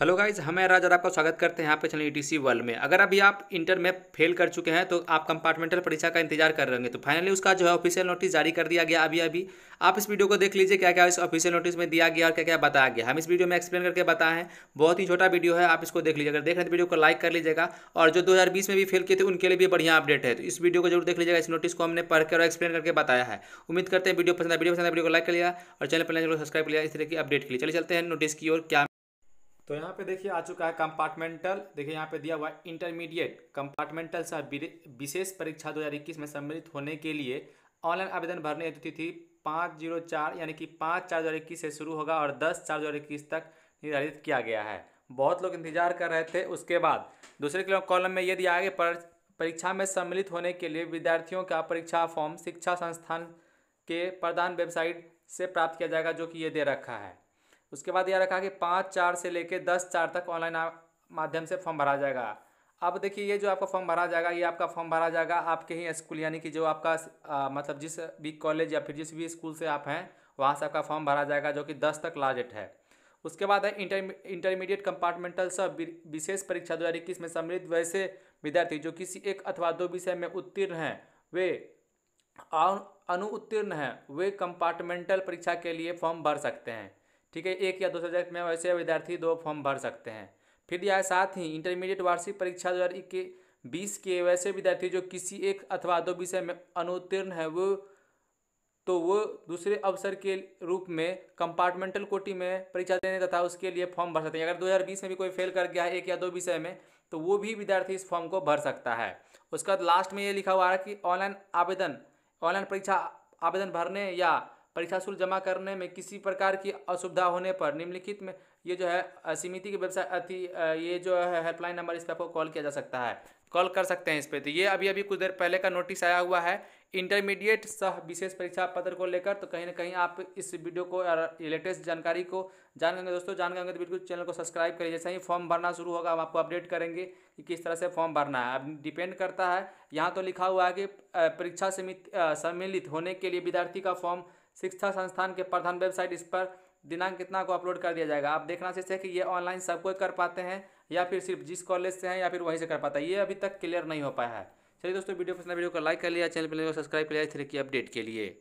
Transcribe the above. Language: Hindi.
हेलो गाइज हमें राज आपका स्वागत करते हैं यहाँ पे चैनल ईटीसी e वर्ल्ड में अगर अभी आप इंटर में फेल कर चुके हैं तो आप कंपार्टमेंटल परीक्षा का इंतजार कर रहे होंगे तो फाइनली उसका जो है ऑफिशियल नोटिस जारी कर दिया गया अभी अभी आप इस वीडियो को देख लीजिए क्या क्या इस ऑफिशियल नोटिस में दिया गया और क्या क्या बताया गया हम इस वीडियो में एक्सप्लेन करके बताएं बहुत ही छोटा वीडियो है आप इसको देख लीजिए अगर देख रहे हैं तो वीडियो को लाइक कर लीजिएगा और जो दो में भी फेल किए थे उनके लिए भी बढ़िया अपडेट है तो इस वीडियो को जरूर देख लीजिएगा इस नोटिस को हमने पढ़ और एक्सप्लेन करके बताया है उम्मीद करते हैं वीडियो पसंद है वीडियो पसंद है वीडियो को लाइक कर लिया और चैनल पर तो सब्सक्राइब कर लिया इस तरह की अपडेट के लिए चले चलते हैं नोटिस की और क्या तो यहाँ पे देखिए आ चुका है कंपार्टमेंटल देखिए यहाँ पे दिया हुआ है इंटरमीडिएट कंपार्टमेंटल सह विशेष परीक्षा 2021 में सम्मिलित होने के लिए ऑनलाइन आवेदन भरने हेतु तिथि पाँच जीरो चार यानी कि पाँच चार दो हज़ार इक्कीस से शुरू होगा और दस चार दो हज़ार इक्कीस तक निर्धारित किया गया है बहुत लोग इंतजार कर रहे थे उसके बाद दूसरे कॉलम में ये दिया आगे पर परीक्षा में सम्मिलित होने के लिए विद्यार्थियों का परीक्षा फॉर्म शिक्षा संस्थान के प्रधान वेबसाइट से प्राप्त किया जाएगा जो कि ये दे रखा है उसके बाद यह रखा कि पाँच चार से लेकर दस चार तक ऑनलाइन माध्यम से फॉर्म भरा जाएगा अब देखिए ये जो आपका फॉर्म भरा जाएगा ये आपका फॉर्म भरा जाएगा आपके ही स्कूल यानी कि जो आपका आ, मतलब जिस भी कॉलेज या फिर जिस भी स्कूल से आप हैं वहाँ से आपका फॉर्म भरा जाएगा जो कि दस तक लास्ट है उसके बाद है इंटर इंटरमीडिएट कंपार्टमेंटल सब विशेष परीक्षा दो हज़ार इक्कीस में समृद्ध वैसे विद्यार्थी जो किसी एक अथवा दो विषय में उत्तीर्ण हैं वे अनुत्तीर्ण हैं वे कंपार्टमेंटल परीक्षा के लिए फॉर्म भर सकते हैं ठीक है एक या दो सब्जेक्ट में वैसे विद्यार्थी दो फॉर्म भर सकते हैं फिर यह साथ ही इंटरमीडिएट वार्षिक परीक्षा दो हज़ार बीस के वैसे विद्यार्थी जो किसी एक अथवा दो विषय में अनुत्तीर्ण है वो तो वो दूसरे अवसर के रूप में कंपार्टमेंटल कोटी में परीक्षा देने तथा उसके लिए फॉर्म भर सकते हैं अगर 2020 में भी कोई फेल कर गया है एक या दो विषय में तो वो भी विद्यार्थी इस फॉर्म को भर सकता है उसके बाद लास्ट में ये लिखा हुआ है कि ऑनलाइन आवेदन ऑनलाइन परीक्षा आवेदन भरने या परीक्षा शुल्क जमा करने में किसी प्रकार की असुविधा होने पर निम्नलिखित में ये जो है समिति की वेबसाइट अति ये जो है हेल्पलाइन नंबर इस पर आपको कॉल किया जा सकता है कॉल कर सकते हैं इस पर तो ये अभी अभी कुछ देर पहले का नोटिस आया हुआ है इंटरमीडिएट सह विशेष परीक्षा पत्र को लेकर तो कहीं ना कहीं आप इस वीडियो को और लेटेस्ट जानकारी को जान गएंगे दोस्तों जान गएंगे तो बिल्कुल चैनल को सब्सक्राइब करिए जैसे ही फॉर्म भरना शुरू होगा हम आपको अपडेट करेंगे कि किस तरह से फॉर्म भरना है अब डिपेंड करता है यहाँ तो लिखा हुआ है कि परीक्षा सम्मिलित होने के लिए विद्यार्थी का फॉर्म शिक्षा संस्थान के प्रधान वेबसाइट इस पर दिनांक कितना को अपलोड कर दिया जाएगा आप देखना चाहते हैं कि ये ऑनलाइन सब कोई कर पाते हैं या फिर सिर्फ जिस कॉलेज से हैं या फिर वहीं से कर पाता है ये अभी तक क्लियर नहीं हो पाया है चलिए दोस्तों वीडियो पसंद वीडियो को लाइक कर लिया चैनल पर सब्सक्राइब कर लिया थ्री की अपडेट के लिए